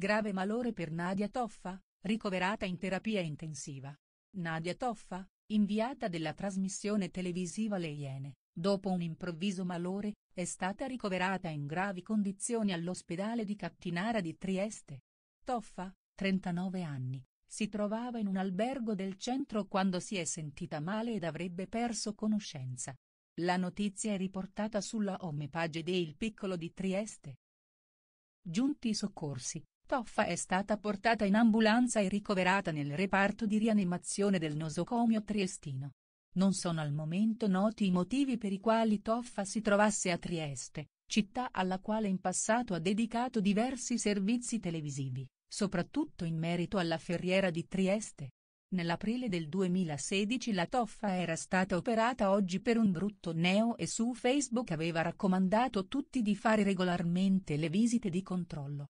Grave malore per Nadia Toffa, ricoverata in terapia intensiva. Nadia Toffa, inviata della trasmissione televisiva Le Iene, dopo un improvviso malore, è stata ricoverata in gravi condizioni all'ospedale di Cattinara di Trieste. Toffa, 39 anni, si trovava in un albergo del centro quando si è sentita male ed avrebbe perso conoscenza. La notizia è riportata sulla homepage Il Piccolo di Trieste. Giunti i soccorsi, Toffa è stata portata in ambulanza e ricoverata nel reparto di rianimazione del nosocomio triestino. Non sono al momento noti i motivi per i quali Toffa si trovasse a Trieste, città alla quale in passato ha dedicato diversi servizi televisivi, soprattutto in merito alla Ferriera di Trieste. Nell'aprile del 2016 la Toffa era stata operata oggi per un brutto neo e su Facebook aveva raccomandato a tutti di fare regolarmente le visite di controllo.